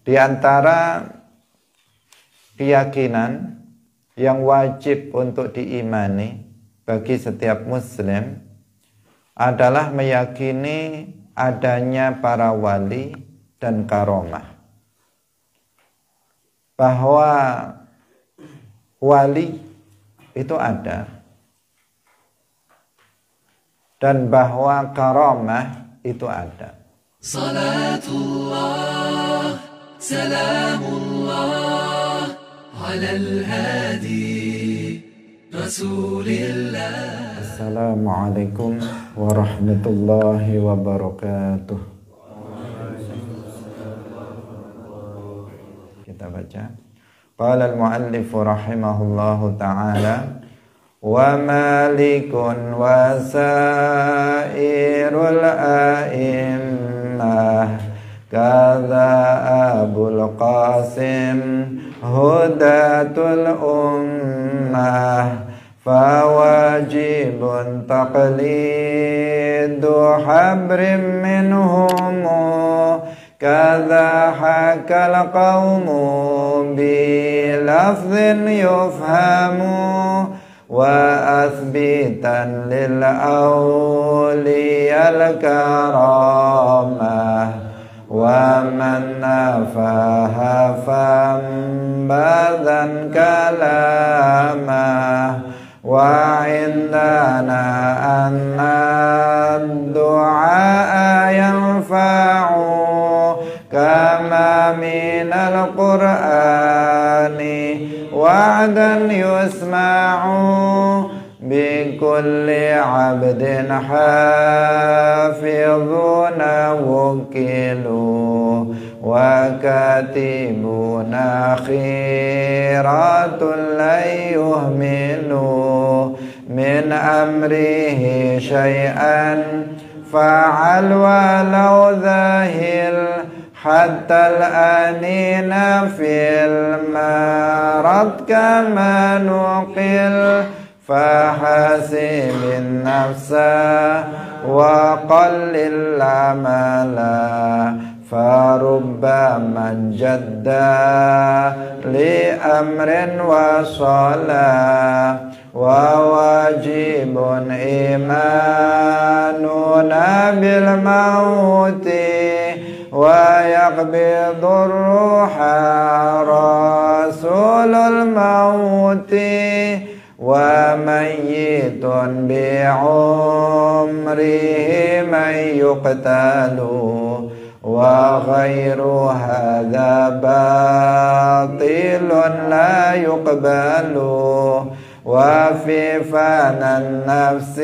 Di antara keyakinan yang wajib untuk diimani bagi setiap muslim adalah meyakini adanya para wali dan karomah. Bahwa wali itu ada dan bahwa karomah itu ada. Salatullah سلام الله على الهادي رسول الله السلام عليكم ورحمة الله وبركاته kita قال المؤلف رحمه الله تعالى ومالك وسائر الأئمة كذا أبو القاسم هداة الأمة فواجب تقليد حبر منهم كذا حكى القوم بلفظ يفهم وأثبتا للأولي الكرامة ومن نفاها فانبذا كلاما وعندنا أن الدعاء ينفع كما من القرآن وعدا يسمع بكل عبد حافظون وكلوا وكاتبون خيرات لا يهملوا من أمره شيئا فعل ولو ذاهل حتى الأنين في المرض كما نقل فحاسب النفس وقلل فرب فربما جد لأمر وصلاة وواجب إيماننا بالموت ويقبض الروح رسول الموت وميت بعمره من يقتل وغير هذا باطل لا يقبل وفي فان النفس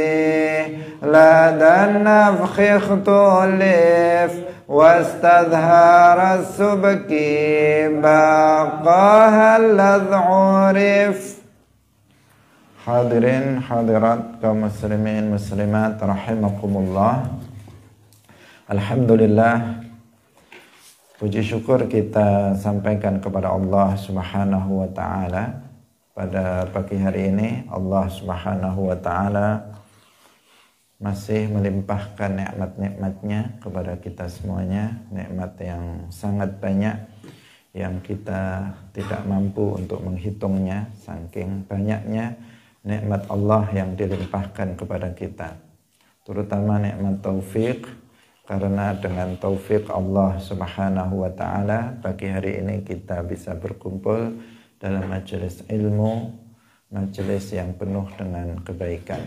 لدى النفخ اختلف واستظهر السبكي بقاها الذي عرف Hadirin hadirat kaum muslimin muslimat rahimakumullah Alhamdulillah Puji syukur kita sampaikan kepada Allah Subhanahu wa taala pada pagi hari ini Allah Subhanahu wa taala masih melimpahkan nikmat-nikmatnya kepada kita semuanya, nikmat yang sangat banyak yang kita tidak mampu untuk menghitungnya saking banyaknya nikmat Allah yang dilimpahkan kepada kita terutama nikmat taufik karena dengan taufik Allah Subhanahu wa taala pagi hari ini kita bisa berkumpul dalam majelis ilmu majelis yang penuh dengan kebaikan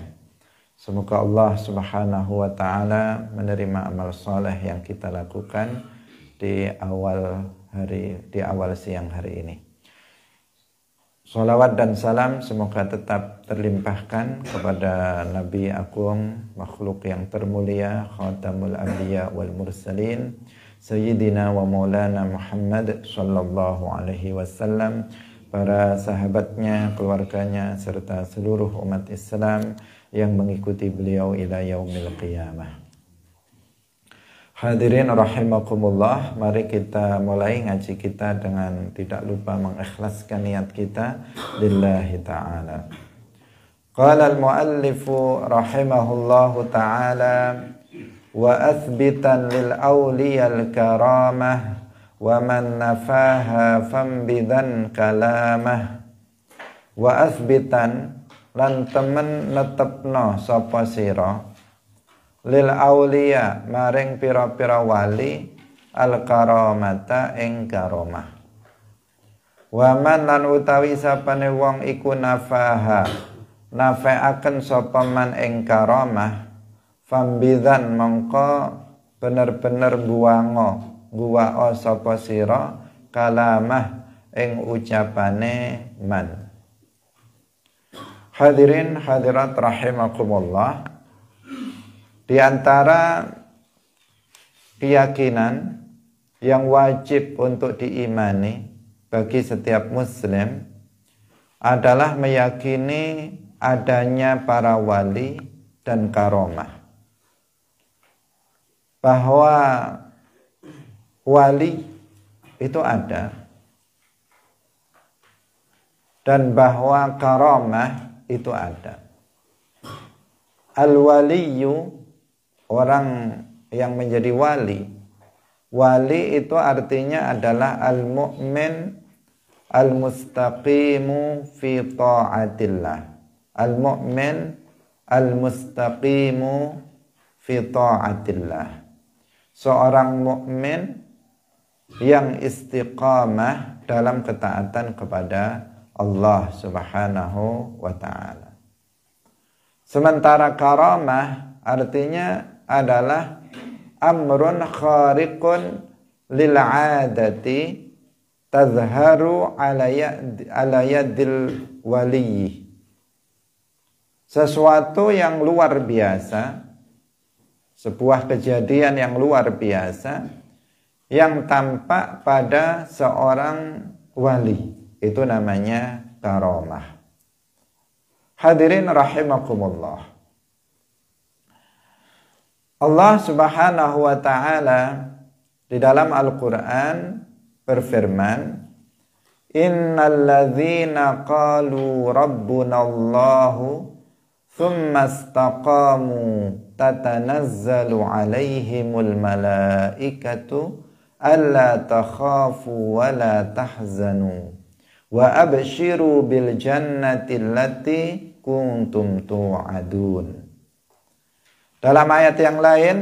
semoga Allah Subhanahu wa taala menerima amal soleh yang kita lakukan di awal hari di awal siang hari ini Salawat dan salam semoga tetap terlimpahkan kepada Nabi Agung, makhluk yang termulia, khatamul anbiya wal mursalin, Sayyidina wa maulana Muhammad sallallahu alaihi wasallam, para sahabatnya, keluarganya, serta seluruh umat Islam yang mengikuti beliau ila yaumil qiyamah. Hadirin rahimakumullah, mari kita mulai ngaji kita dengan tidak lupa mengikhlaskan niat kita lillahi taala. Qala al-muallif rahimahullahu taala wa athbitan lil awliya al-karamah wa man nafaha fambidan kalamah wa athbitan lan temen netepno sapa sirah lil aulia maring pira-pira wali al karamata ing karomah Waman lan utawi sapane wong iku nafaha nafa'aken sapa man ing karamah fambidzan mongko bener-bener buango buwao sapa sira kalamah ing ucapane man Hadirin hadirat rahimakumullah di antara keyakinan yang wajib untuk diimani bagi setiap muslim adalah meyakini adanya para wali dan karomah. Bahwa wali itu ada dan bahwa karomah itu ada. Al-waliyu orang yang menjadi wali. Wali itu artinya adalah al-mu'min al-mustaqimu fi ta'atillah. Al-mu'min al-mustaqimu fi ta'atillah. Seorang mukmin yang istiqamah dalam ketaatan kepada Allah Subhanahu wa taala. Sementara karamah artinya adalah amrun khariqun lil adati tazharu ala yadil waliyi sesuatu yang luar biasa sebuah kejadian yang luar biasa yang tampak pada seorang wali itu namanya karomah hadirin rahimakumullah Allah Subhanahu wa taala di dalam Al-Qur'an berfirman Innalladzina qalu rabbunallahu thumma istaqamu tatanazzalu alaihimul malaikatu alla takhafu wa la tahzanu wa abshiru bil jannati allati kuntum tu'adun dalam ayat yang lain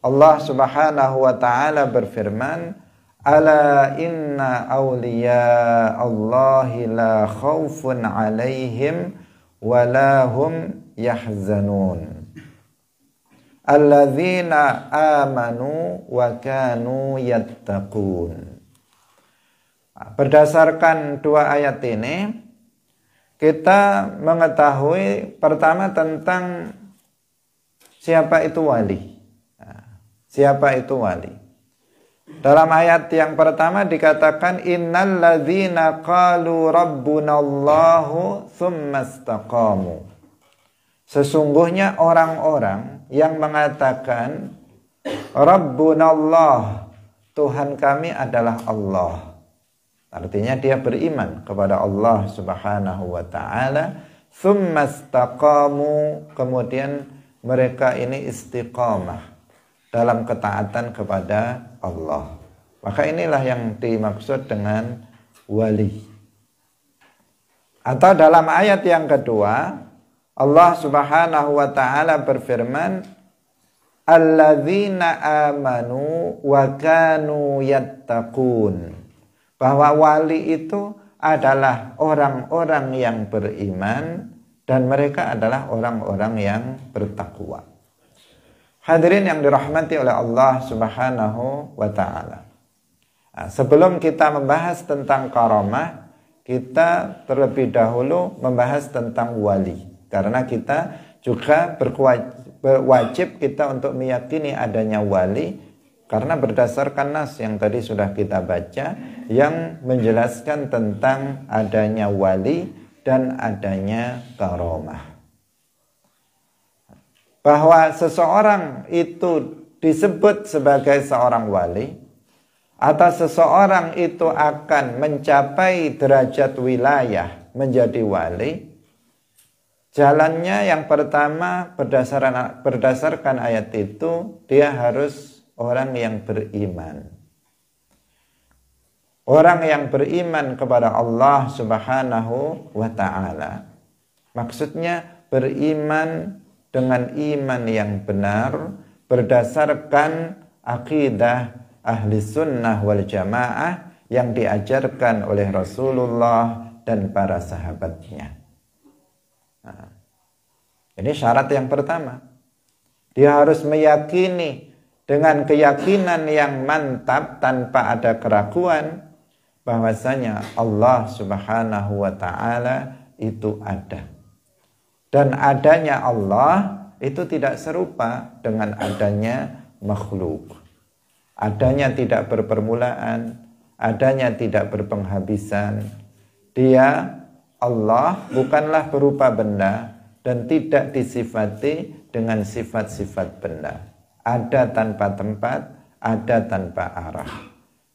Allah Subhanahu wa taala berfirman, "Ala inna awliya Allah, la khaufun 'alaihim wa la hum yahzanun." Alladzina amanu wa kanu yattaqun. Berdasarkan dua ayat ini, kita mengetahui pertama tentang siapa itu wali. Nah, siapa itu wali? Dalam ayat yang pertama dikatakan innal ladzina qalu rabbunallahu tsumma istaqamu. Sesungguhnya orang-orang yang mengatakan rabbunallah Tuhan kami adalah Allah. Artinya dia beriman kepada Allah Subhanahu wa taala, tsumma istaqamu kemudian mereka ini istiqomah dalam ketaatan kepada Allah. Maka inilah yang dimaksud dengan wali. Atau dalam ayat yang kedua, Allah Subhanahu wa taala berfirman, "Alladzina amanu wa kanu yattaqun." Bahwa wali itu adalah orang-orang yang beriman dan mereka adalah orang-orang yang bertakwa. Hadirin yang dirahmati oleh Allah Subhanahu wa taala. Nah, sebelum kita membahas tentang karamah, kita terlebih dahulu membahas tentang wali karena kita juga berwajib kita untuk meyakini adanya wali karena berdasarkan nas yang tadi sudah kita baca yang menjelaskan tentang adanya wali dan adanya karomah. Bahwa seseorang itu disebut sebagai seorang wali atau seseorang itu akan mencapai derajat wilayah menjadi wali jalannya yang pertama berdasarkan berdasarkan ayat itu dia harus orang yang beriman orang yang beriman kepada Allah Subhanahu wa taala. Maksudnya beriman dengan iman yang benar berdasarkan akidah ahli sunnah wal jamaah yang diajarkan oleh Rasulullah dan para sahabatnya. Nah, ini syarat yang pertama. Dia harus meyakini dengan keyakinan yang mantap tanpa ada keraguan bahwasanya Allah Subhanahu wa taala itu ada. Dan adanya Allah itu tidak serupa dengan adanya makhluk. Adanya tidak berpermulaan, adanya tidak berpenghabisan. Dia Allah bukanlah berupa benda dan tidak disifati dengan sifat-sifat benda. Ada tanpa tempat, ada tanpa arah.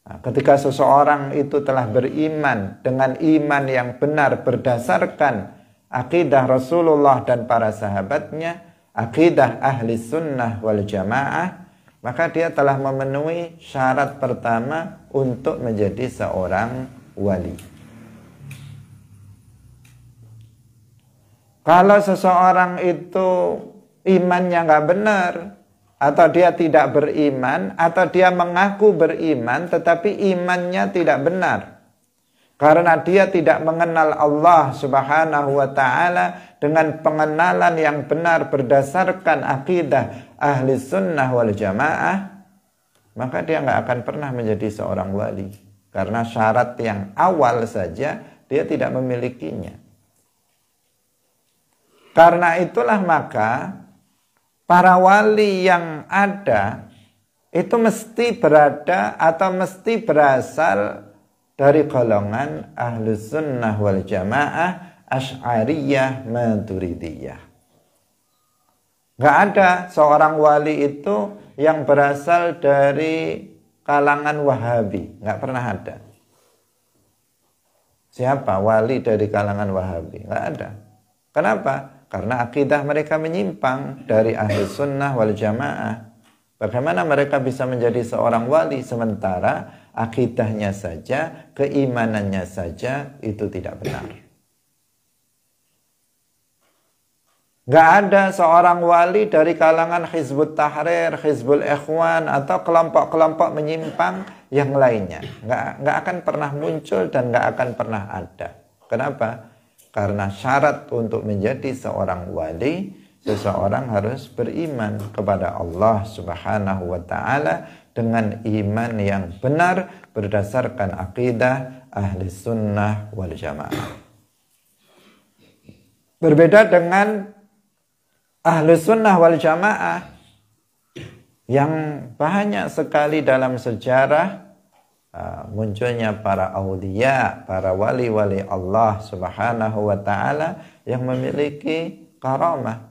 Nah, ketika seseorang itu telah beriman dengan iman yang benar berdasarkan akidah Rasulullah dan para sahabatnya, akidah ahli sunnah wal jamaah, maka dia telah memenuhi syarat pertama untuk menjadi seorang wali. Kalau seseorang itu imannya nggak benar, atau dia tidak beriman atau dia mengaku beriman tetapi imannya tidak benar karena dia tidak mengenal Allah Subhanahu wa taala dengan pengenalan yang benar berdasarkan akidah ahli sunnah wal jamaah maka dia nggak akan pernah menjadi seorang wali karena syarat yang awal saja dia tidak memilikinya karena itulah maka para wali yang ada itu mesti berada atau mesti berasal dari golongan ahlu sunnah wal jamaah ash'ariyah maturidiyah. Gak ada seorang wali itu yang berasal dari kalangan wahabi. Gak pernah ada. Siapa wali dari kalangan wahabi? Gak ada. Kenapa? Karena akidah mereka menyimpang dari ahli sunnah wal jamaah. Bagaimana mereka bisa menjadi seorang wali sementara akidahnya saja, keimanannya saja itu tidak benar. Gak ada seorang wali dari kalangan Hizbut Tahrir, Hizbul Ikhwan, atau kelompok-kelompok menyimpang yang lainnya. Gak, gak akan pernah muncul dan gak akan pernah ada. Kenapa? Karena syarat untuk menjadi seorang wali, seseorang harus beriman kepada Allah Subhanahu wa taala dengan iman yang benar berdasarkan akidah ahli sunnah wal jamaah. Berbeda dengan ahli sunnah wal jamaah yang banyak sekali dalam sejarah Ah, munculnya para aulia, para wali-wali Allah Subhanahu wa taala yang memiliki karamah.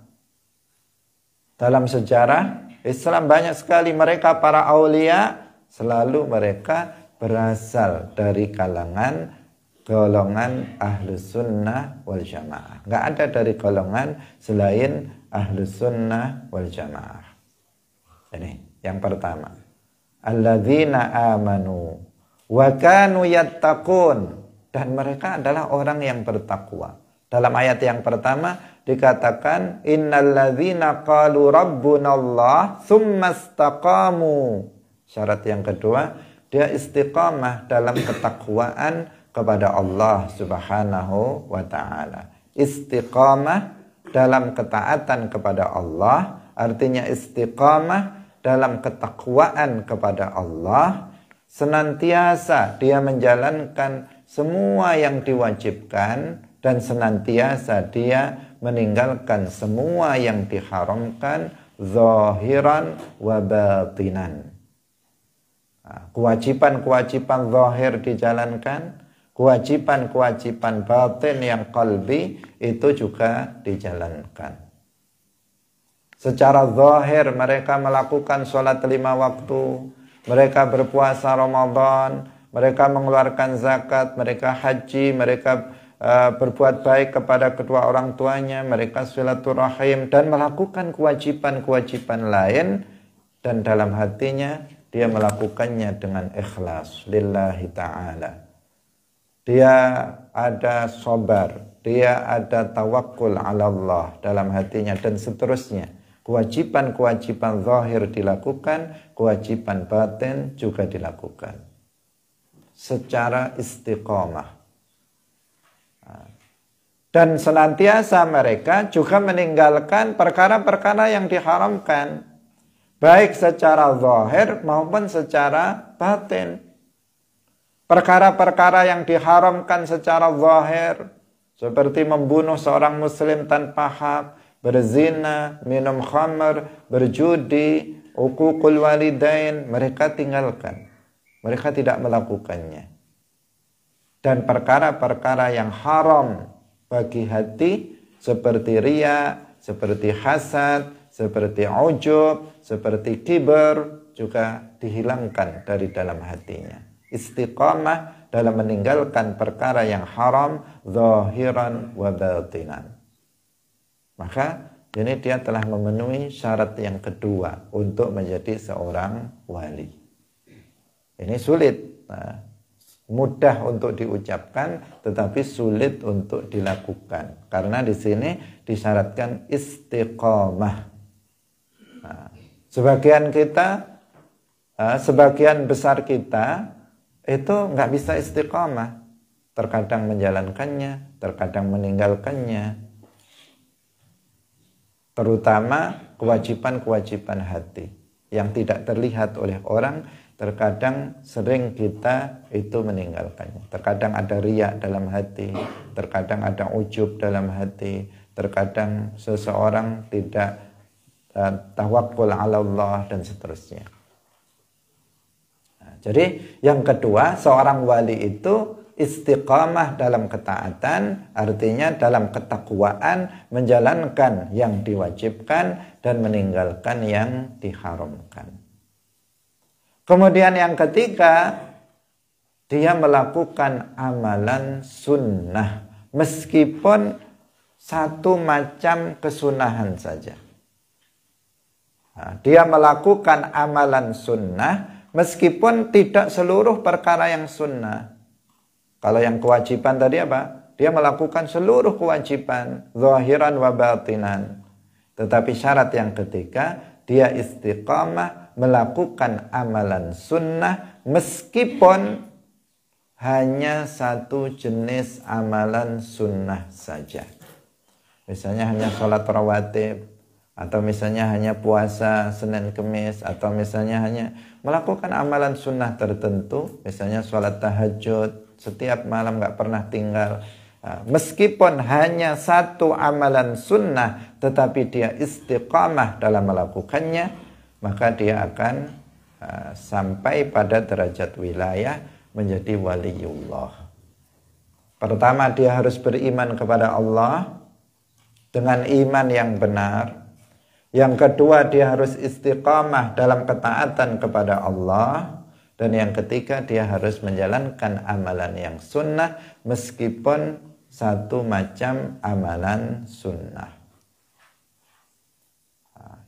Dalam sejarah Islam banyak sekali mereka para aulia selalu mereka berasal dari kalangan golongan ahlu sunnah wal jamaah. Gak ada dari golongan selain ahlu sunnah wal jamaah. Ini yang pertama. Alladzina amanu wakanu yattaqun dan mereka adalah orang yang bertakwa. Dalam ayat yang pertama dikatakan innalladzina qalu rabbunallah tsumma istaqamu. Syarat yang kedua, dia istiqamah dalam ketakwaan kepada Allah Subhanahu wa taala. Istiqamah dalam ketaatan kepada Allah artinya istiqamah dalam ketakwaan kepada Allah senantiasa dia menjalankan semua yang diwajibkan dan senantiasa dia meninggalkan semua yang diharamkan zahiran wa batinan. Kewajiban-kewajiban zahir dijalankan, kewajiban-kewajiban batin yang kalbi itu juga dijalankan. Secara zahir mereka melakukan sholat lima waktu, mereka berpuasa Ramadan, mereka mengeluarkan zakat, mereka haji, mereka uh, berbuat baik kepada kedua orang tuanya, mereka silaturahim dan melakukan kewajiban-kewajiban lain dan dalam hatinya dia melakukannya dengan ikhlas lillahi taala. Dia ada sobar, dia ada tawakul ala Allah dalam hatinya dan seterusnya. Kewajiban-kewajiban zahir dilakukan, kewajiban batin juga dilakukan. Secara istiqomah. Dan senantiasa mereka juga meninggalkan perkara-perkara yang diharamkan. Baik secara zahir maupun secara batin. Perkara-perkara yang diharamkan secara zahir. Seperti membunuh seorang muslim tanpa hak berzina, minum khamar, berjudi, uququl walidain, mereka tinggalkan. Mereka tidak melakukannya. Dan perkara-perkara yang haram bagi hati seperti ria, seperti hasad, seperti ujub, seperti kibar juga dihilangkan dari dalam hatinya. Istiqamah dalam meninggalkan perkara yang haram zahiran wa batinan. Maka ini dia telah memenuhi syarat yang kedua untuk menjadi seorang wali. Ini sulit, nah, mudah untuk diucapkan, tetapi sulit untuk dilakukan. Karena di sini disyaratkan istiqomah. Nah, sebagian kita, eh, sebagian besar kita itu nggak bisa istiqomah. Terkadang menjalankannya, terkadang meninggalkannya, terutama kewajiban-kewajiban hati yang tidak terlihat oleh orang terkadang sering kita itu meninggalkannya terkadang ada riak dalam hati terkadang ada ujub dalam hati terkadang seseorang tidak uh, e, tawakul ala Allah dan seterusnya nah, jadi yang kedua seorang wali itu istiqamah dalam ketaatan artinya dalam ketakwaan menjalankan yang diwajibkan dan meninggalkan yang diharamkan. Kemudian yang ketiga dia melakukan amalan sunnah meskipun satu macam kesunahan saja. dia melakukan amalan sunnah meskipun tidak seluruh perkara yang sunnah. Kalau yang kewajiban tadi apa? Dia melakukan seluruh kewajiban, zahiran wa batinan. Tetapi syarat yang ketiga, dia istiqamah melakukan amalan sunnah meskipun hanya satu jenis amalan sunnah saja. Misalnya hanya sholat rawatib, atau misalnya hanya puasa Senin Kemis, atau misalnya hanya melakukan amalan sunnah tertentu, misalnya sholat tahajud, setiap malam nggak pernah tinggal. Ah, meskipun hanya satu amalan sunnah, tetapi dia istiqamah dalam melakukannya, maka dia akan ah, sampai pada derajat wilayah menjadi waliullah. Pertama, dia harus beriman kepada Allah dengan iman yang benar, yang kedua dia harus istiqamah dalam ketaatan kepada Allah. Dan yang ketiga dia harus menjalankan amalan yang sunnah meskipun satu macam amalan sunnah.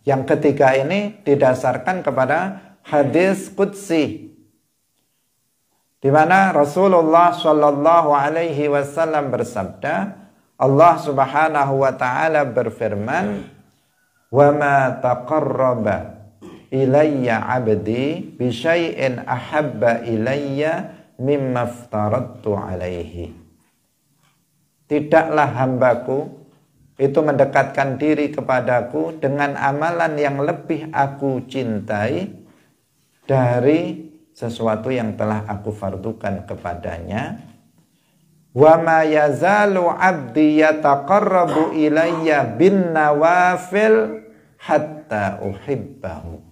Yang ketiga ini didasarkan kepada hadis qudsi di mana Rasulullah Shallallahu Alaihi Wasallam bersabda, Allah Subhanahu Wa Taala berfirman, "Wama ilayya abdi bisyai'in ahabba ilayya mimma aftaradtu alaihi. Tidaklah hambaku itu mendekatkan diri kepadaku dengan amalan yang lebih aku cintai dari sesuatu yang telah aku fardukan kepadanya wa ma yazalu abdi yataqarrabu ilayya bin nawafil hatta uhibbahu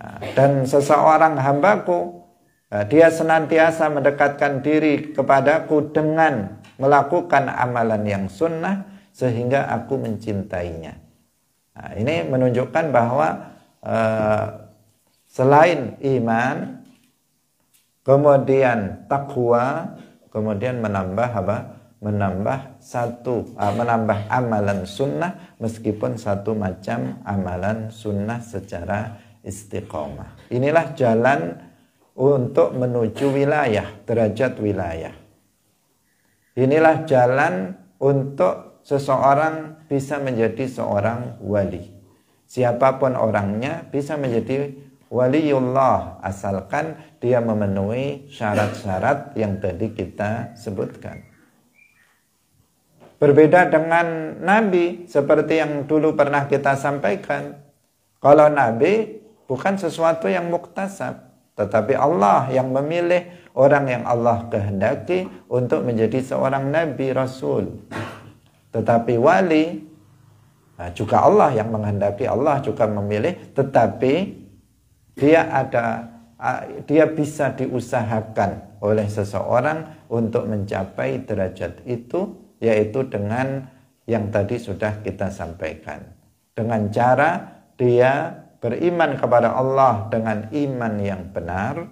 Ah, dan seseorang hambaku, ah, dia senantiasa mendekatkan diri kepadaku dengan melakukan amalan yang sunnah sehingga aku mencintainya. Nah, ini menunjukkan bahwa ah, selain iman, kemudian takwa, kemudian menambah apa? Menambah satu, menambah amalan sunnah meskipun satu macam amalan sunnah secara istiqomah. Inilah jalan untuk menuju wilayah, derajat wilayah. Inilah jalan untuk seseorang bisa menjadi seorang wali. Siapapun orangnya bisa menjadi waliullah asalkan dia memenuhi syarat-syarat yang tadi kita sebutkan. Berbeda dengan Nabi seperti yang dulu pernah kita sampaikan. Kalau Nabi bukan sesuatu yang muktasab tetapi Allah yang memilih orang yang Allah kehendaki untuk menjadi seorang nabi rasul tetapi wali nah juga Allah yang menghendaki Allah juga memilih tetapi dia ada dia bisa diusahakan oleh seseorang untuk mencapai derajat itu yaitu dengan yang tadi sudah kita sampaikan dengan cara dia beriman kepada Allah dengan iman yang benar,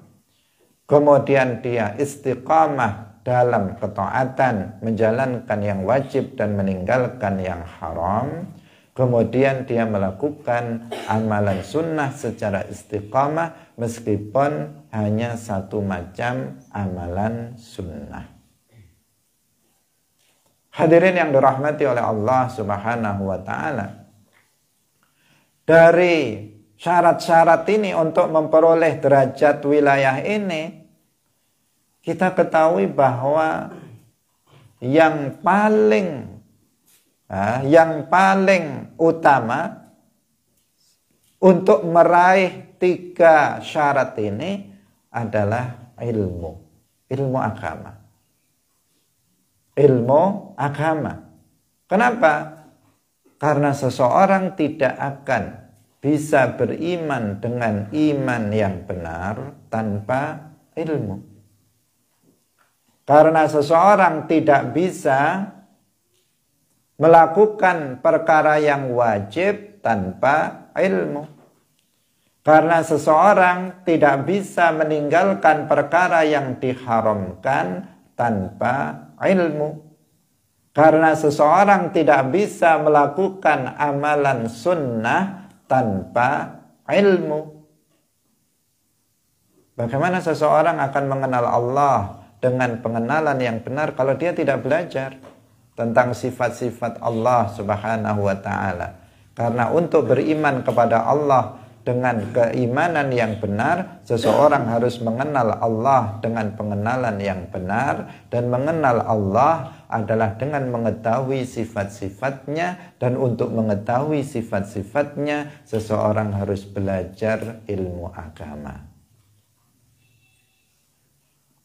kemudian dia istiqamah dalam ketaatan, menjalankan yang wajib dan meninggalkan yang haram, kemudian dia melakukan amalan sunnah secara istiqamah meskipun hanya satu macam amalan sunnah. Hadirin yang dirahmati oleh Allah Subhanahu wa taala. Dari syarat-syarat ini untuk memperoleh derajat wilayah ini, kita ketahui bahwa yang paling yang paling utama untuk meraih tiga syarat ini adalah ilmu, ilmu agama. Ilmu agama. Kenapa? Karena seseorang tidak akan bisa beriman dengan iman yang benar tanpa ilmu. Karena seseorang tidak bisa melakukan perkara yang wajib tanpa ilmu. Karena seseorang tidak bisa meninggalkan perkara yang diharamkan tanpa ilmu. Karena seseorang tidak bisa melakukan amalan sunnah tanpa ilmu. Bagaimana seseorang akan mengenal Allah dengan pengenalan yang benar kalau dia tidak belajar tentang sifat-sifat Allah Subhanahu wa taala? Karena untuk beriman kepada Allah dengan keimanan yang benar, seseorang harus mengenal Allah dengan pengenalan yang benar dan mengenal Allah adalah dengan mengetahui sifat-sifatnya dan untuk mengetahui sifat-sifatnya seseorang harus belajar ilmu agama.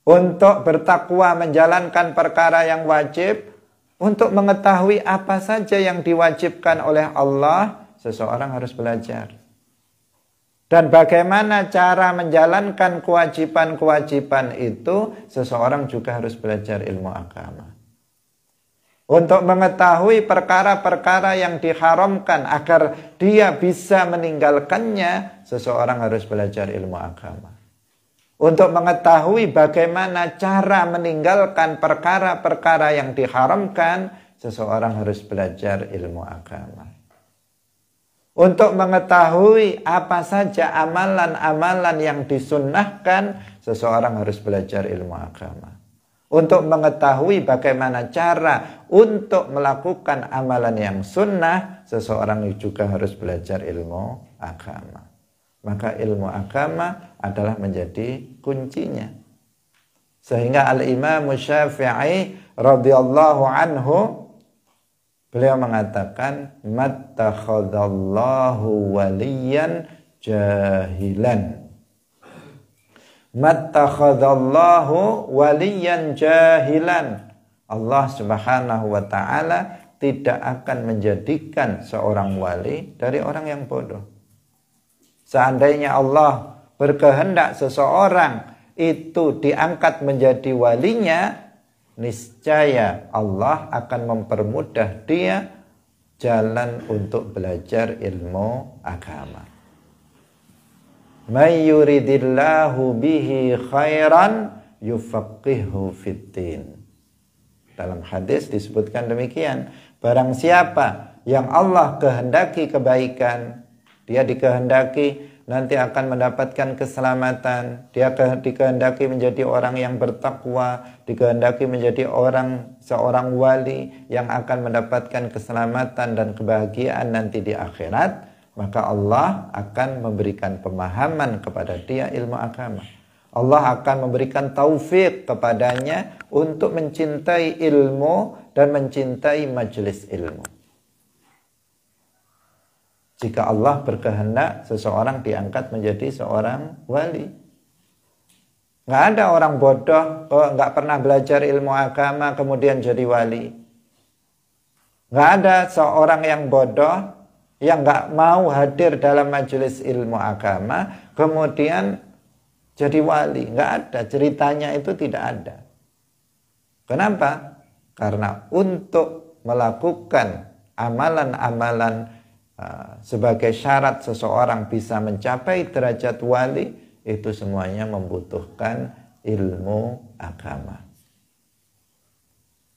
Untuk bertakwa menjalankan perkara yang wajib, untuk mengetahui apa saja yang diwajibkan oleh Allah, seseorang harus belajar. Dan bagaimana cara menjalankan kewajiban-kewajiban itu, seseorang juga harus belajar ilmu agama. Untuk mengetahui perkara-perkara yang diharamkan agar dia bisa meninggalkannya, seseorang harus belajar ilmu agama. Untuk mengetahui bagaimana cara meninggalkan perkara-perkara yang diharamkan, seseorang harus belajar ilmu agama untuk mengetahui apa saja amalan-amalan yang disunnahkan, seseorang harus belajar ilmu agama. Untuk mengetahui bagaimana cara untuk melakukan amalan yang sunnah, seseorang juga harus belajar ilmu agama. Maka ilmu agama adalah menjadi kuncinya. Sehingga Al-Imam Syafi'i radhiyallahu anhu Beliau mengatakan mattakhadallahu waliyan jahilan. Mattakhadallahu waliyan jahilan. Allah Subhanahu wa taala tidak akan menjadikan seorang wali dari orang yang bodoh. Seandainya Allah berkehendak seseorang itu diangkat menjadi walinya, niscaya Allah akan mempermudah dia jalan untuk belajar ilmu agama. May yuridillahu bihi khairan yufaqihu fitin. Dalam hadis disebutkan demikian. Barang siapa yang Allah kehendaki kebaikan, dia dikehendaki nanti akan mendapatkan keselamatan. Dia dikehendaki menjadi orang yang bertakwa, dikehendaki menjadi orang seorang wali yang akan mendapatkan keselamatan dan kebahagiaan nanti di akhirat. Maka Allah akan memberikan pemahaman kepada dia ilmu agama. Allah akan memberikan taufik kepadanya untuk mencintai ilmu dan mencintai majelis ilmu jika Allah berkehendak seseorang diangkat menjadi seorang wali. Nggak ada orang bodoh kok nggak pernah belajar ilmu agama kemudian jadi wali. Nggak ada seorang yang bodoh yang nggak mau hadir dalam majelis ilmu agama kemudian jadi wali. Nggak ada ceritanya itu tidak ada. Kenapa? Karena untuk melakukan amalan-amalan Ah, sebagai syarat seseorang bisa mencapai derajat wali itu semuanya membutuhkan ilmu agama.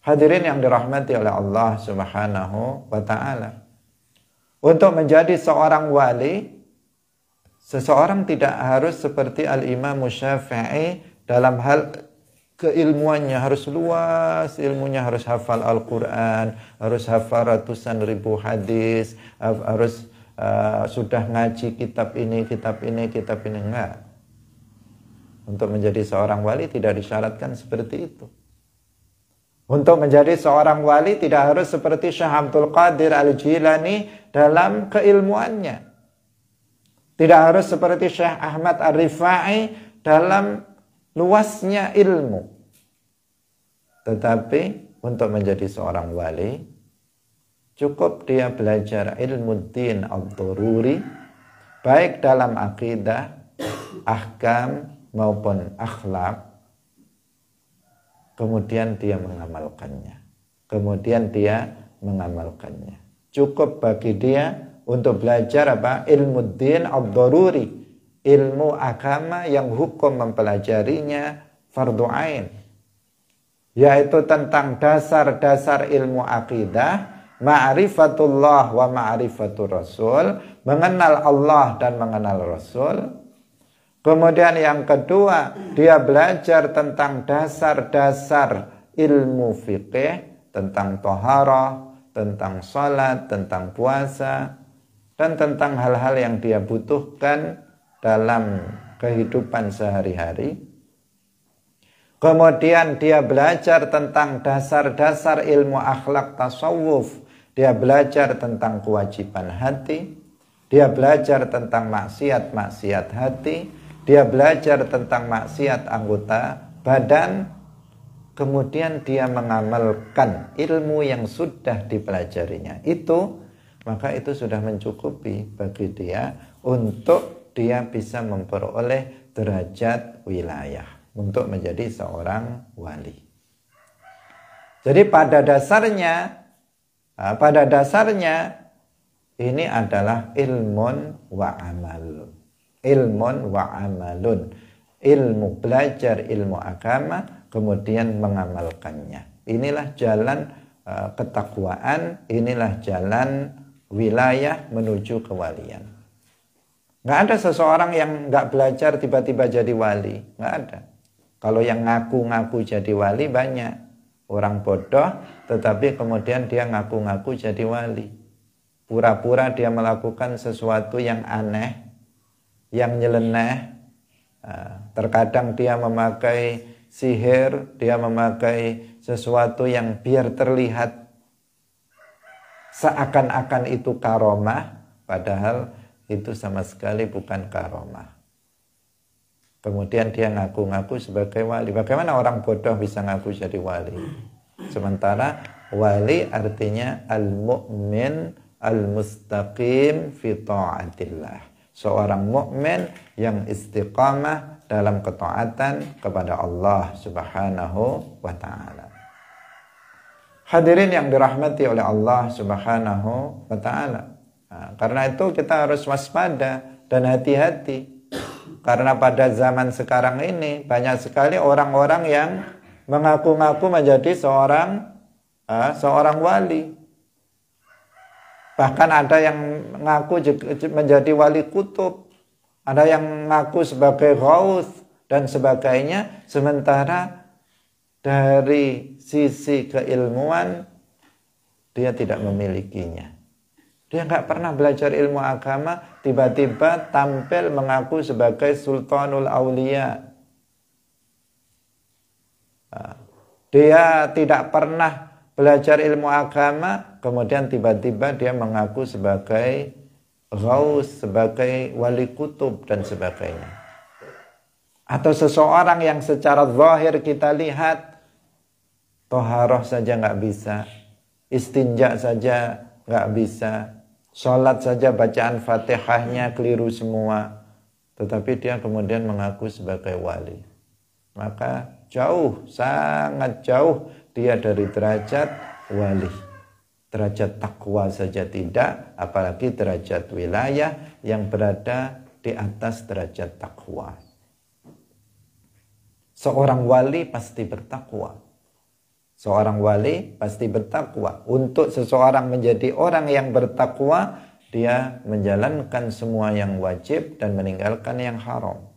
Hadirin yang dirahmati oleh Allah Subhanahu wa taala. Untuk menjadi seorang wali seseorang tidak harus seperti Al-Imam Syafi'i dalam hal keilmuannya harus luas, ilmunya harus hafal Al-Quran, harus hafal ratusan ribu hadis, harus uh, sudah ngaji kitab ini, kitab ini, kitab ini. Enggak. Untuk menjadi seorang wali tidak disyaratkan seperti itu. Untuk menjadi seorang wali tidak harus seperti Syekh Abdul Qadir Al-Jilani dalam keilmuannya. Tidak harus seperti Syekh Ahmad Ar-Rifai dalam luasnya ilmu. Tetapi untuk menjadi seorang wali, cukup dia belajar ilmu din al-dururi, baik dalam akidah, ahkam, maupun akhlak. Kemudian dia mengamalkannya. Kemudian dia mengamalkannya. Cukup bagi dia untuk belajar apa? Ilmu din al-dururi ilmu agama yang hukum mempelajarinya fardu ain yaitu tentang dasar-dasar ilmu akidah ma'rifatullah wa ma'rifatul rasul mengenal Allah dan mengenal rasul kemudian yang kedua dia belajar tentang dasar-dasar ilmu fikih tentang toharah tentang salat tentang puasa dan tentang hal-hal yang dia butuhkan dalam kehidupan sehari-hari. Kemudian dia belajar tentang dasar-dasar ilmu akhlak tasawuf. Dia belajar tentang kewajiban hati. Dia belajar tentang maksiat-maksiat hati. Dia belajar tentang maksiat anggota badan. Kemudian dia mengamalkan ilmu yang sudah dipelajarinya. Itu maka itu sudah mencukupi bagi dia untuk dia bisa memperoleh derajat wilayah untuk menjadi seorang wali. Jadi pada dasarnya pada dasarnya ini adalah ilmun wa amal. Ilmun wa amalun. Ilmu belajar ilmu agama kemudian mengamalkannya. Inilah jalan ketakwaan, inilah jalan wilayah menuju kewalian. Nggak ada seseorang yang nggak belajar tiba-tiba jadi wali. Nggak ada. Kalau yang ngaku-ngaku jadi wali banyak. Orang bodoh tetapi kemudian dia ngaku-ngaku jadi wali. Pura-pura dia melakukan sesuatu yang aneh, yang nyeleneh. Ah, terkadang dia memakai sihir, dia memakai sesuatu yang biar terlihat seakan-akan itu karomah, padahal itu sama sekali bukan karomah. Kemudian dia ngaku-ngaku sebagai wali. Bagaimana orang bodoh bisa ngaku jadi wali? Sementara wali artinya al-mu'min al-mustaqim fi ta'atillah. Seorang mukmin yang istiqamah dalam ketaatan kepada Allah Subhanahu wa taala. Hadirin yang dirahmati oleh Allah Subhanahu wa taala. Nah, karena itu kita harus waspada dan hati-hati. Karena pada zaman sekarang ini banyak sekali orang-orang yang mengaku-ngaku menjadi seorang uh, seorang wali. Bahkan ada yang mengaku menjadi wali kutub, ada yang mengaku sebagai ghaus dan sebagainya sementara dari sisi keilmuan dia tidak memilikinya. Dia nggak pernah belajar ilmu agama, tiba-tiba tampil mengaku sebagai Sultanul Aulia. Ah. Dia tidak pernah belajar ilmu agama, kemudian tiba-tiba dia mengaku sebagai gaus sebagai wali kutub dan sebagainya. Atau seseorang yang secara zahir kita lihat toharoh saja nggak bisa, istinja saja nggak bisa, Sholat saja bacaan fatihahnya keliru semua. Tetapi dia kemudian mengaku sebagai wali. Maka jauh, sangat jauh dia dari derajat wali. Derajat takwa saja tidak, apalagi derajat wilayah yang berada di atas derajat takwa. Seorang wali pasti bertakwa. Seorang wali pasti bertakwa. Untuk seseorang menjadi orang yang bertakwa, dia menjalankan semua yang wajib dan meninggalkan yang haram.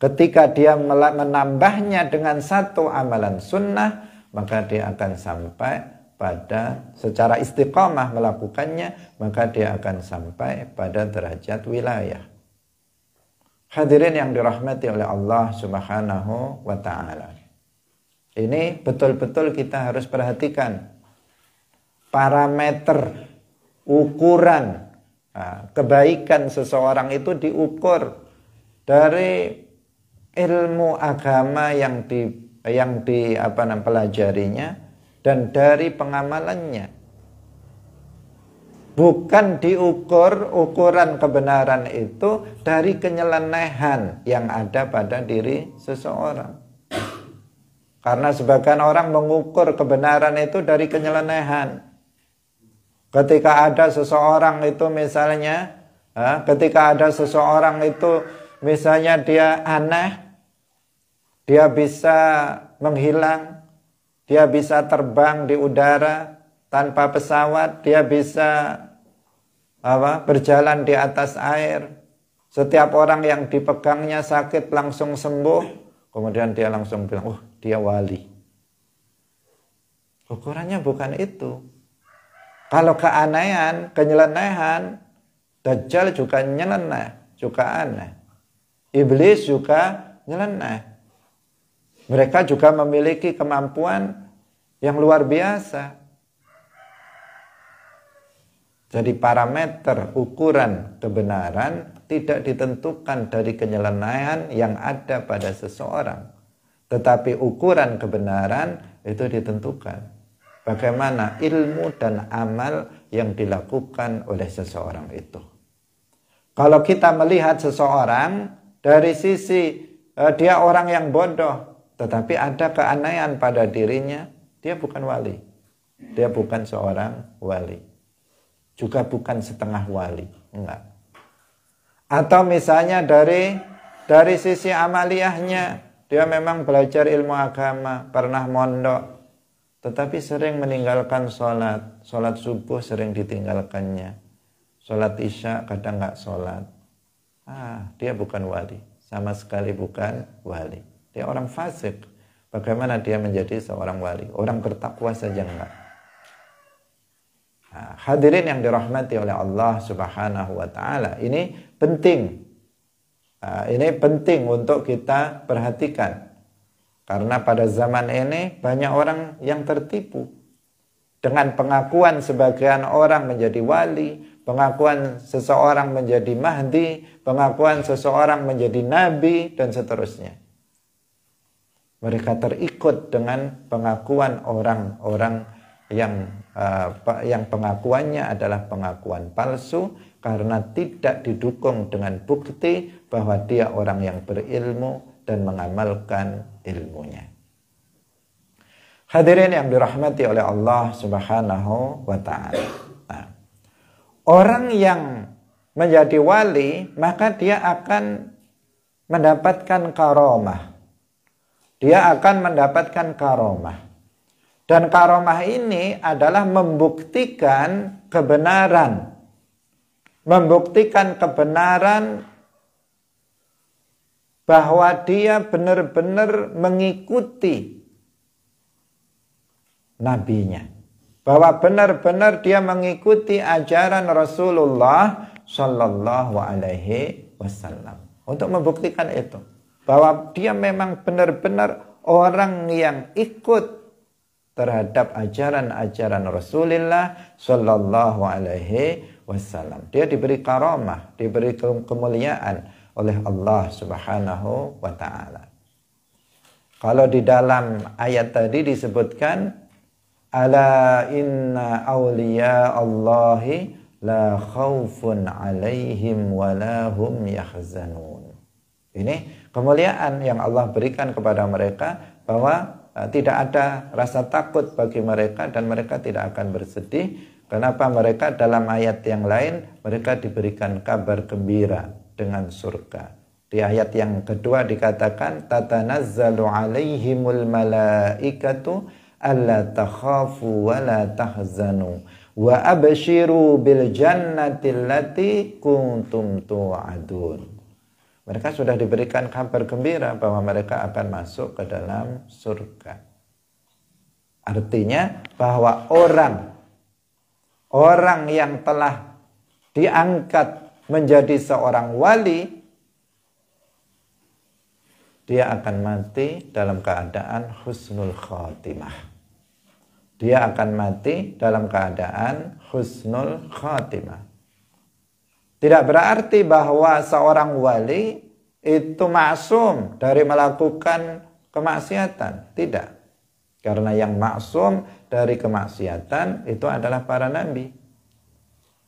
Ketika dia menambahnya dengan satu amalan sunnah, maka dia akan sampai pada secara istiqomah melakukannya, maka dia akan sampai pada derajat wilayah. Hadirin yang dirahmati oleh Allah Subhanahu wa taala. Ini betul-betul kita harus perhatikan parameter, ukuran, nah, kebaikan seseorang itu diukur dari ilmu agama yang di yang di apa namanya pelajarinya dan dari pengamalannya. Bukan diukur ukuran kebenaran itu dari kenyelenehan yang ada pada diri seseorang. Karena sebagian orang mengukur kebenaran itu dari kenyelenehan. Ketika ada seseorang itu misalnya, ketika ada seseorang itu misalnya dia aneh, dia bisa menghilang, dia bisa terbang di udara tanpa pesawat, dia bisa apa, berjalan di atas air. Setiap orang yang dipegangnya sakit langsung sembuh, Kemudian dia langsung bilang, oh dia wali. Ukurannya bukan itu. Kalau keanehan, kenyelenehan, Dajjal juga nyeleneh, juga aneh. Iblis juga nyeleneh. Mereka juga memiliki kemampuan yang luar biasa. Jadi parameter ukuran kebenaran tidak ditentukan dari kenyelenayan yang ada pada seseorang. Tetapi ukuran kebenaran itu ditentukan. Bagaimana ilmu dan amal yang dilakukan oleh seseorang itu. Kalau kita melihat seseorang dari sisi eh, dia orang yang bodoh, tetapi ada keanehan pada dirinya, dia bukan wali. Dia bukan seorang wali. Juga bukan setengah wali. Enggak atau misalnya dari dari sisi amaliyahnya, dia memang belajar ilmu agama, pernah mondok, tetapi sering meninggalkan sholat. Sholat subuh sering ditinggalkannya. Sholat isya kadang nggak sholat. Ah, dia bukan wali. Sama sekali bukan wali. Dia orang fasik. Bagaimana dia menjadi seorang wali? Orang bertakwa saja enggak. Nah, hadirin yang dirahmati oleh Allah Subhanahu wa taala. Ini penting. ini penting untuk kita perhatikan. Karena pada zaman ini banyak orang yang tertipu. Dengan pengakuan sebagian orang menjadi wali, pengakuan seseorang menjadi mahdi, pengakuan seseorang menjadi nabi, dan seterusnya. Mereka terikut dengan pengakuan orang-orang yang eh, yang pengakuannya adalah pengakuan palsu karena tidak didukung dengan bukti bahwa dia orang yang berilmu dan mengamalkan ilmunya. Hadirin yang dirahmati oleh Allah Subhanahu wa taala. Nah, orang yang menjadi wali maka dia akan mendapatkan karomah. Dia akan mendapatkan karomah. Dan karomah ini adalah membuktikan kebenaran. Membuktikan kebenaran bahwa dia benar-benar mengikuti nabinya. Bahwa benar-benar dia mengikuti ajaran Rasulullah Shallallahu Alaihi Wasallam. Untuk membuktikan itu. Bahwa dia memang benar-benar orang yang ikut terhadap ajaran-ajaran Rasulullah Shallallahu Alaihi Wasallam. Dia diberi karomah, diberi kemuliaan oleh Allah Subhanahu wa taala. Kalau di dalam ayat tadi disebutkan ala inna awliya Allahi la khawfun alaihim walahum hum yahzanun. Ini kemuliaan yang Allah berikan kepada mereka bahwa Eh, tidak ada rasa takut bagi mereka dan mereka tidak akan bersedih. Kenapa mereka dalam ayat yang lain mereka diberikan kabar gembira dengan surga. Di ayat yang kedua dikatakan tatanazzalu alaihimul malaikatu alla takhafu wa la tahzanu wa abshiru bil jannati allati kuntum tu'adun. Mereka sudah diberikan kabar gembira bahwa mereka akan masuk ke dalam surga. Artinya bahwa orang orang yang telah diangkat menjadi seorang wali dia akan mati dalam keadaan husnul khotimah. Dia akan mati dalam keadaan husnul khotimah tidak berarti bahwa seorang wali itu maksum dari melakukan kemaksiatan. Tidak. Karena yang maksum dari kemaksiatan itu adalah para nabi.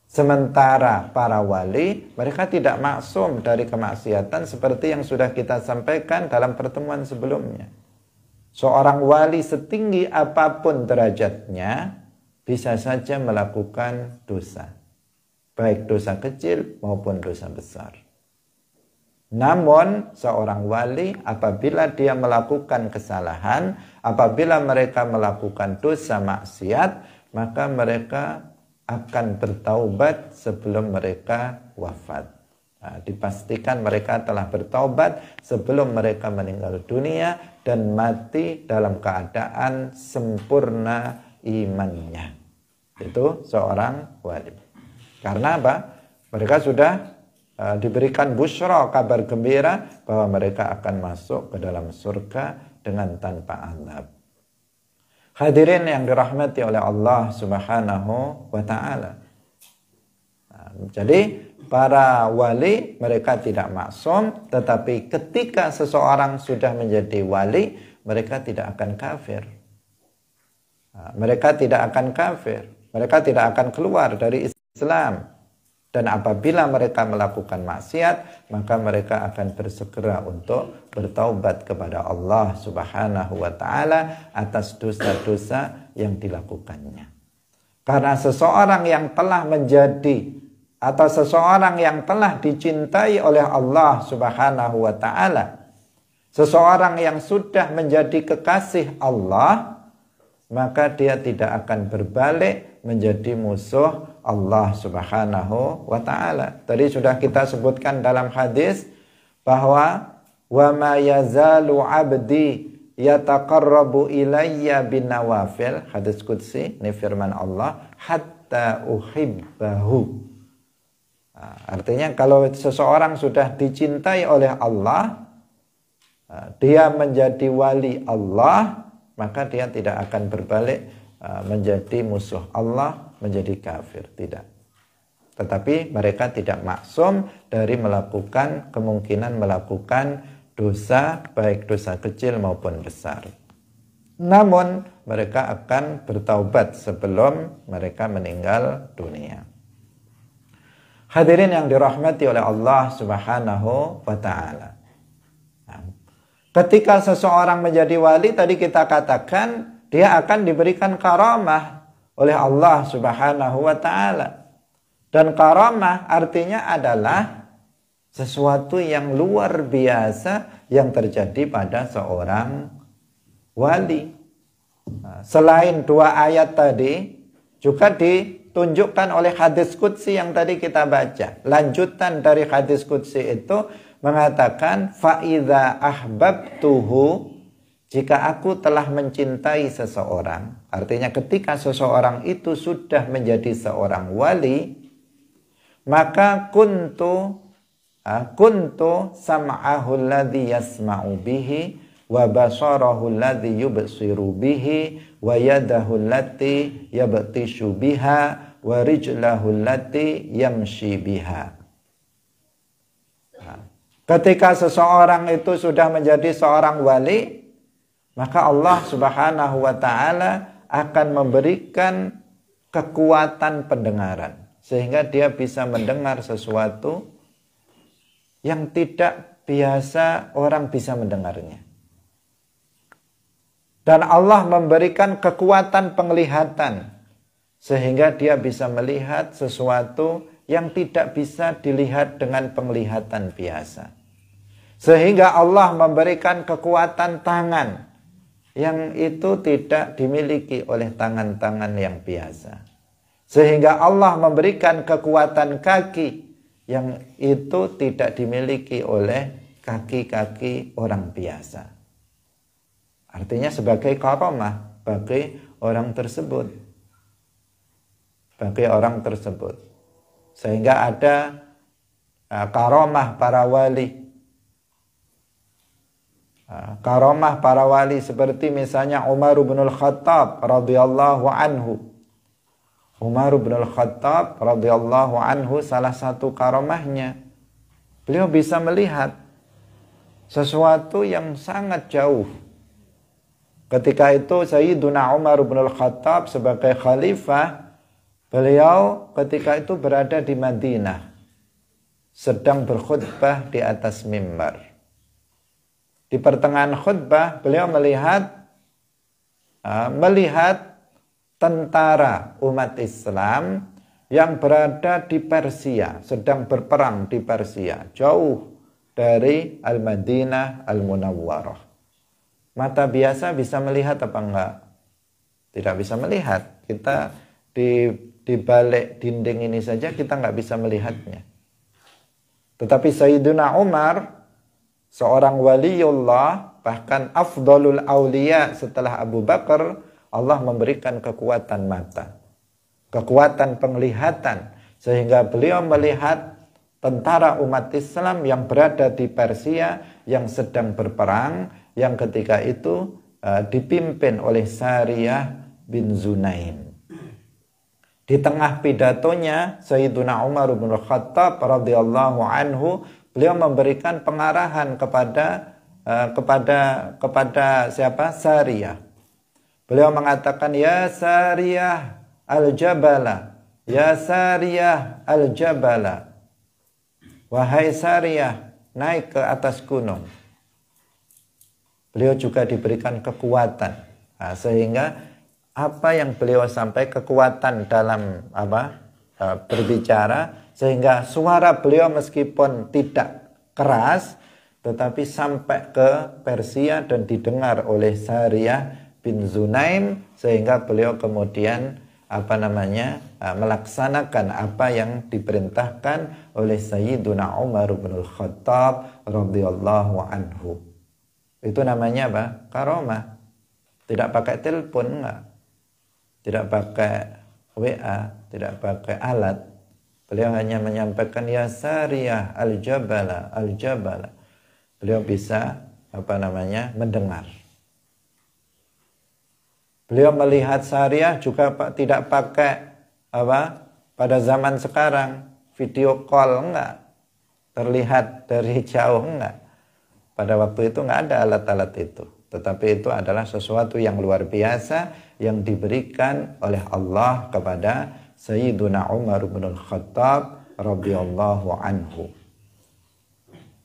Sementara para wali, mereka tidak maksum dari kemaksiatan seperti yang sudah kita sampaikan dalam pertemuan sebelumnya. Seorang wali setinggi apapun derajatnya bisa saja melakukan dosa baik dosa kecil maupun dosa besar. Namun seorang wali apabila dia melakukan kesalahan, apabila mereka melakukan dosa maksiat, maka mereka akan bertaubat sebelum mereka wafat. Nah, dipastikan mereka telah bertaubat sebelum mereka meninggal dunia dan mati dalam keadaan sempurna imannya. Itu seorang wali. Karena apa? Mereka sudah uh, diberikan busro kabar gembira bahwa mereka akan masuk ke dalam surga dengan tanpa azab. Hadirin yang dirahmati oleh Allah Subhanahu wa taala. Nah, jadi para wali mereka tidak maksum, tetapi ketika seseorang sudah menjadi wali, mereka tidak akan kafir. Nah, mereka tidak akan kafir. Mereka tidak akan keluar dari Islam. Dan apabila mereka melakukan maksiat, maka mereka akan bersegera untuk bertaubat kepada Allah Subhanahu wa taala atas dosa-dosa yang dilakukannya. Karena seseorang yang telah menjadi atau seseorang yang telah dicintai oleh Allah Subhanahu wa taala, seseorang yang sudah menjadi kekasih Allah, maka dia tidak akan berbalik menjadi musuh Allah Subhanahu wa taala. Tadi sudah kita sebutkan dalam hadis bahwa wa ma yazalu 'abdi yataqarrabu ilayya bin hadis qudsi ini firman Allah hatta uhibbahu. Ah, artinya kalau seseorang sudah dicintai oleh Allah ah, dia menjadi wali Allah maka dia tidak akan berbalik ah, menjadi musuh Allah menjadi kafir, tidak. Tetapi mereka tidak maksum dari melakukan kemungkinan melakukan dosa baik dosa kecil maupun besar. Namun mereka akan bertaubat sebelum mereka meninggal dunia. Hadirin yang dirahmati oleh Allah Subhanahu wa taala. Nah, ketika seseorang menjadi wali tadi kita katakan dia akan diberikan karamah oleh Allah Subhanahu wa taala. Dan karamah artinya adalah sesuatu yang luar biasa yang terjadi pada seorang wali. Nah, selain dua ayat tadi juga ditunjukkan oleh hadis kudsi yang tadi kita baca. Lanjutan dari hadis kudsi itu mengatakan faida ahbab tuhu jika aku telah mencintai seseorang, artinya ketika seseorang itu sudah menjadi seorang wali, maka kuntu uh, kuntu sam'ahu alladhi yasma'u bihi wa basarahu alladhi yubsiru bihi wa yadahu allati yabtishu biha wa rijlahu allati yamshi biha. Ketika seseorang itu sudah menjadi seorang wali, maka Allah Subhanahu wa taala akan memberikan kekuatan pendengaran sehingga dia bisa mendengar sesuatu yang tidak biasa orang bisa mendengarnya. Dan Allah memberikan kekuatan penglihatan sehingga dia bisa melihat sesuatu yang tidak bisa dilihat dengan penglihatan biasa. Sehingga Allah memberikan kekuatan tangan yang itu tidak dimiliki oleh tangan-tangan yang biasa. Sehingga Allah memberikan kekuatan kaki yang itu tidak dimiliki oleh kaki-kaki orang biasa. Artinya sebagai karomah bagi orang tersebut. Bagi orang tersebut. Sehingga ada uh, karomah para wali Ah, karomah para wali seperti misalnya Umar bin Al-Khattab radhiyallahu anhu. Umar bin Al-Khattab radhiyallahu anhu salah satu karomahnya. Beliau bisa melihat sesuatu yang sangat jauh. Ketika itu Sayyiduna Umar bin Al-Khattab sebagai khalifah, beliau ketika itu berada di Madinah sedang berkhutbah di atas mimbar di pertengahan khutbah beliau melihat uh, melihat tentara umat Islam yang berada di Persia, sedang berperang di Persia, jauh dari Al-Madinah Al-Munawwarah. Mata biasa bisa melihat apa enggak? Tidak bisa melihat. Kita di di balik dinding ini saja kita nggak bisa melihatnya. Tetapi Sayyiduna Umar seorang waliullah bahkan afdolul aulia setelah Abu Bakar Allah memberikan kekuatan mata kekuatan penglihatan sehingga beliau melihat tentara umat Islam yang berada di Persia yang sedang berperang yang ketika itu eh, dipimpin oleh Sariyah bin Zunain Di tengah pidatonya Sayyiduna Umar bin Khattab radhiyallahu anhu beliau memberikan pengarahan kepada uh, kepada kepada siapa Sariyah beliau mengatakan ya Sariyah al Jabala ya Sariyah al Jabala wahai Sariyah naik ke atas gunung beliau juga diberikan kekuatan nah, sehingga apa yang beliau sampai kekuatan dalam apa Eh, berbicara sehingga suara beliau meskipun tidak keras tetapi sampai ke Persia dan didengar oleh Sariyah bin Zunaim sehingga beliau kemudian apa namanya eh, melaksanakan apa yang diperintahkan oleh Sayyiduna Umar bin Khattab radhiyallahu anhu. Itu namanya apa? karoma Tidak pakai telepon enggak. Tidak pakai WA, tidak pakai alat. Beliau hanya menyampaikan ya sariyah al-jabala al-jabala. Beliau bisa apa namanya? mendengar. Beliau melihat syariah juga tidak pakai apa? pada zaman sekarang video call enggak terlihat dari jauh enggak pada waktu itu enggak ada alat-alat itu tetapi itu adalah sesuatu yang luar biasa yang diberikan oleh Allah kepada Sayyiduna Umar bin Al-Khattab radhiyallahu anhu.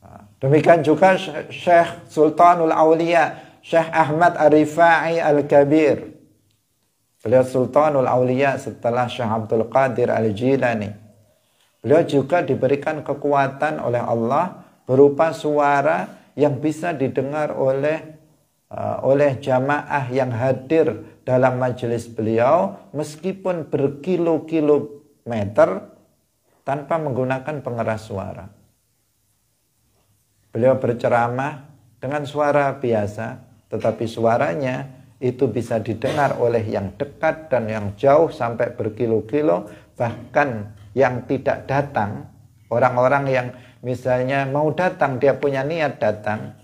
Ah, demikian juga Syekh Sultanul Aulia, Syekh Ahmad ar Al-Kabir. Beliau Sultanul Aulia setelah Syekh Abdul Qadir Al-Jilani. Beliau juga diberikan kekuatan oleh Allah berupa suara yang bisa didengar oleh Uh, oleh jamaah yang hadir dalam majelis beliau meskipun berkilo-kilo meter tanpa menggunakan pengeras suara. Beliau berceramah dengan suara biasa, tetapi suaranya itu bisa didengar oleh yang dekat dan yang jauh sampai berkilo-kilo, bahkan yang tidak datang, orang-orang yang misalnya mau datang, dia punya niat datang,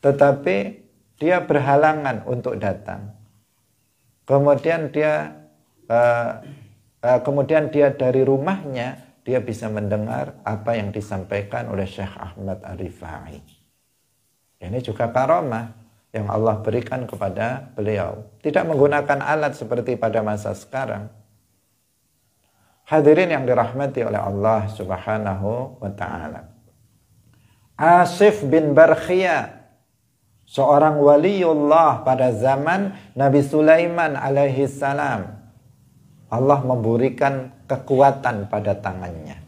tetapi dia berhalangan untuk datang. Kemudian dia uh, uh, kemudian dia dari rumahnya dia bisa mendengar apa yang disampaikan oleh Syekh Ahmad Arifai. Ini juga karomah yang Allah berikan kepada beliau. Tidak menggunakan alat seperti pada masa sekarang. Hadirin yang dirahmati oleh Allah Subhanahu wa taala. Asif bin Barkhiyah seorang waliullah pada zaman Nabi Sulaiman alaihi salam. Allah memberikan kekuatan pada tangannya.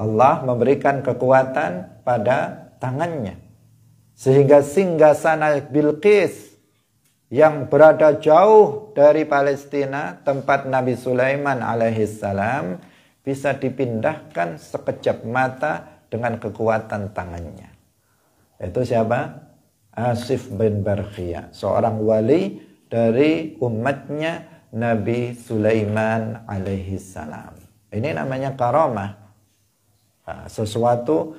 Allah memberikan kekuatan pada tangannya. Sehingga sana Bilqis yang berada jauh dari Palestina tempat Nabi Sulaiman alaihi salam bisa dipindahkan sekejap mata dengan kekuatan tangannya. Itu siapa? Asif bin Barqiyah, seorang wali dari umatnya Nabi Sulaiman alaihi salam. Ini namanya karamah. Sesuatu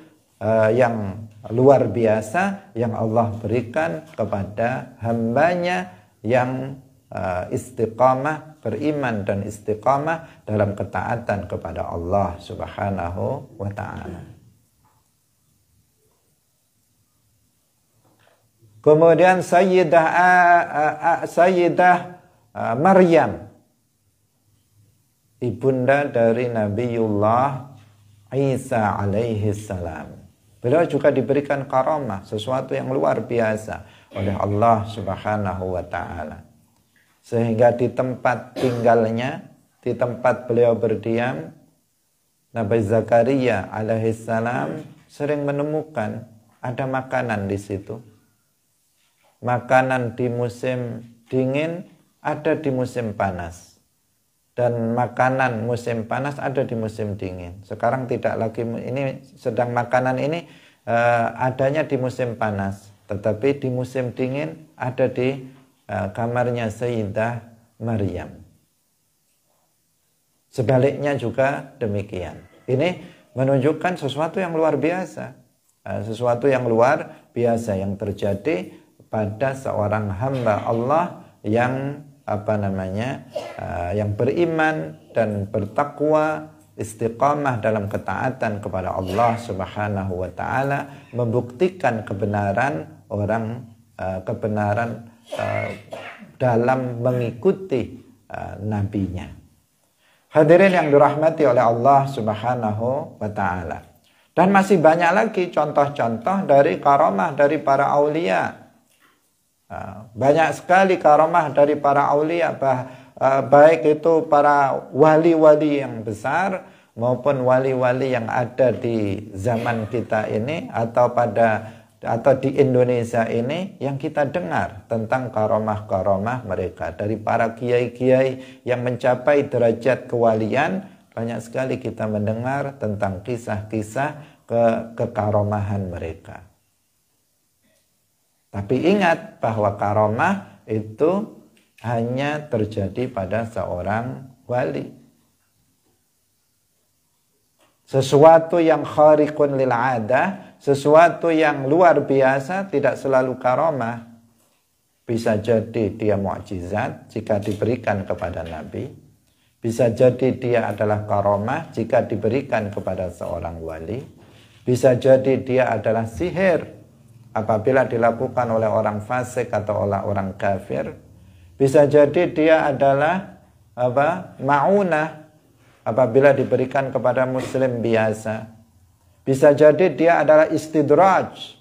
yang luar biasa yang Allah berikan kepada hambanya yang istiqamah beriman dan istiqamah dalam ketaatan kepada Allah Subhanahu wa taala. Kemudian Sayyidah Sayyidah Maryam ibunda dari Nabiullah Isa alaihi salam. Beliau juga diberikan karamah, sesuatu yang luar biasa oleh Allah Subhanahu wa taala. Sehingga di tempat tinggalnya, di tempat beliau berdiam, Nabi Zakaria alaihi salam sering menemukan ada makanan di situ makanan di musim dingin ada di musim panas dan makanan musim panas ada di musim dingin. Sekarang tidak lagi ini sedang makanan ini uh, adanya di musim panas, tetapi di musim dingin ada di uh, kamarnya Sayyidah Maryam. Sebaliknya juga demikian. Ini menunjukkan sesuatu yang luar biasa, eh, sesuatu yang luar biasa yang terjadi pada seorang hamba Allah yang apa namanya eh, yang beriman dan bertakwa istiqamah dalam ketaatan kepada Allah Subhanahu wa taala membuktikan kebenaran orang eh, kebenaran eh, dalam mengikuti uh, nabinya hadirin yang dirahmati oleh Allah Subhanahu wa taala dan masih banyak lagi contoh-contoh dari karomah dari para aulia Ah, banyak sekali karomah dari para aulia, ah, baik itu para wali-wali yang besar maupun wali-wali yang ada di zaman kita ini atau pada atau di Indonesia ini yang kita dengar tentang karomah-karomah mereka dari para kiai-kiai yang mencapai derajat kewalian banyak sekali kita mendengar tentang kisah-kisah ke kekaromahan mereka. Tapi ingat bahwa karomah itu hanya terjadi pada seorang wali. Sesuatu yang kharikun lil adah, sesuatu yang luar biasa tidak selalu karomah. Bisa jadi dia mukjizat jika diberikan kepada Nabi. Bisa jadi dia adalah karomah jika diberikan kepada seorang wali. Bisa jadi dia adalah sihir apabila dilakukan oleh orang fasik atau oleh orang kafir bisa jadi dia adalah apa maunah apabila diberikan kepada muslim biasa bisa jadi dia adalah istidraj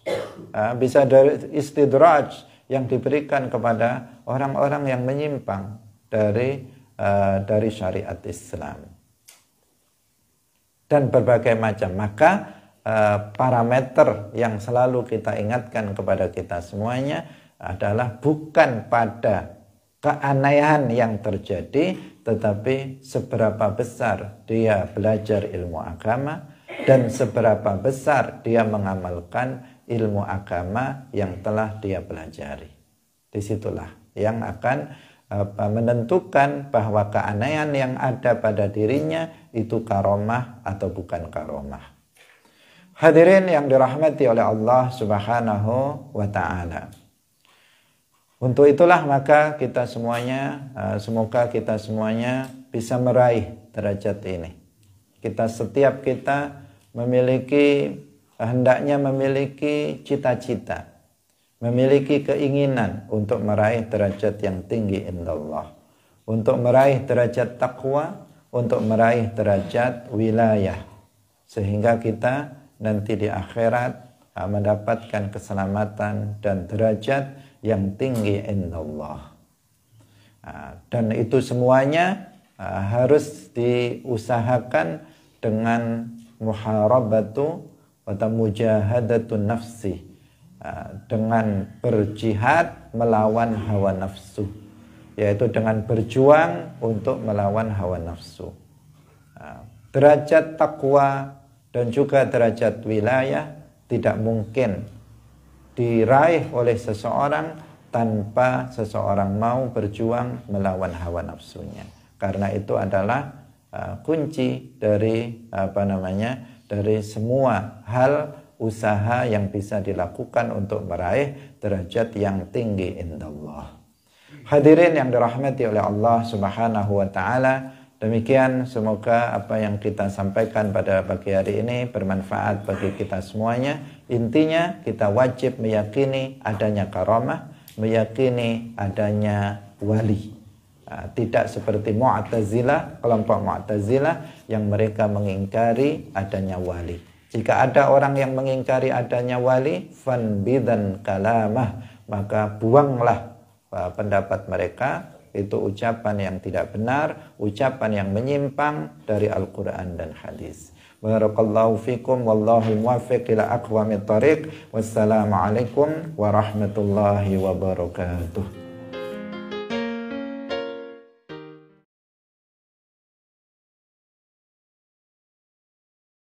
bisa dari istidraj yang diberikan kepada orang-orang yang menyimpang dari dari syariat Islam dan berbagai macam maka Eh, parameter yang selalu kita ingatkan kepada kita semuanya adalah bukan pada keanehan yang terjadi, tetapi seberapa besar dia belajar ilmu agama dan seberapa besar dia mengamalkan ilmu agama yang telah dia pelajari. Disitulah yang akan menentukan bahwa keanehan yang ada pada dirinya itu karomah atau bukan karomah. Hadirin yang dirahmati oleh Allah Subhanahu wa taala. Untuk itulah maka kita semuanya eh, semoga kita semuanya bisa meraih derajat ini. Kita setiap kita memiliki hendaknya memiliki cita-cita, memiliki keinginan untuk meraih derajat yang tinggi indallah, untuk meraih derajat takwa, untuk meraih derajat wilayah sehingga kita nanti di akhirat ah, mendapatkan keselamatan dan derajat yang tinggi indallah. Ah, dan itu semuanya ah, harus diusahakan dengan muharabatu atau mujahadatu nafsi dengan berjihad melawan hawa nafsu yaitu dengan berjuang untuk melawan hawa nafsu derajat takwa dan juga derajat wilayah tidak mungkin diraih oleh seseorang tanpa seseorang mau berjuang melawan hawa nafsunya karena itu adalah uh, kunci dari apa namanya dari semua hal usaha yang bisa dilakukan untuk meraih derajat yang tinggi indallah hadirin yang dirahmati oleh Allah Subhanahu wa taala Demikian semoga apa yang kita sampaikan pada pagi hari ini bermanfaat bagi kita semuanya. Intinya kita wajib meyakini adanya karamah, meyakini adanya wali. Ah, tidak seperti Mu'tazilah, kelompok Mu'tazilah yang mereka mengingkari adanya wali. Jika ada orang yang mengingkari adanya wali, bidan kalamah, maka buanglah ah, pendapat mereka, itu ucapan yang tidak benar, ucapan yang menyimpang dari Al-Quran dan hadis. Barakallahu fikum wallahu muwaffiq ila aqwamit tariq. Wassalamualaikum warahmatullahi wabarakatuh.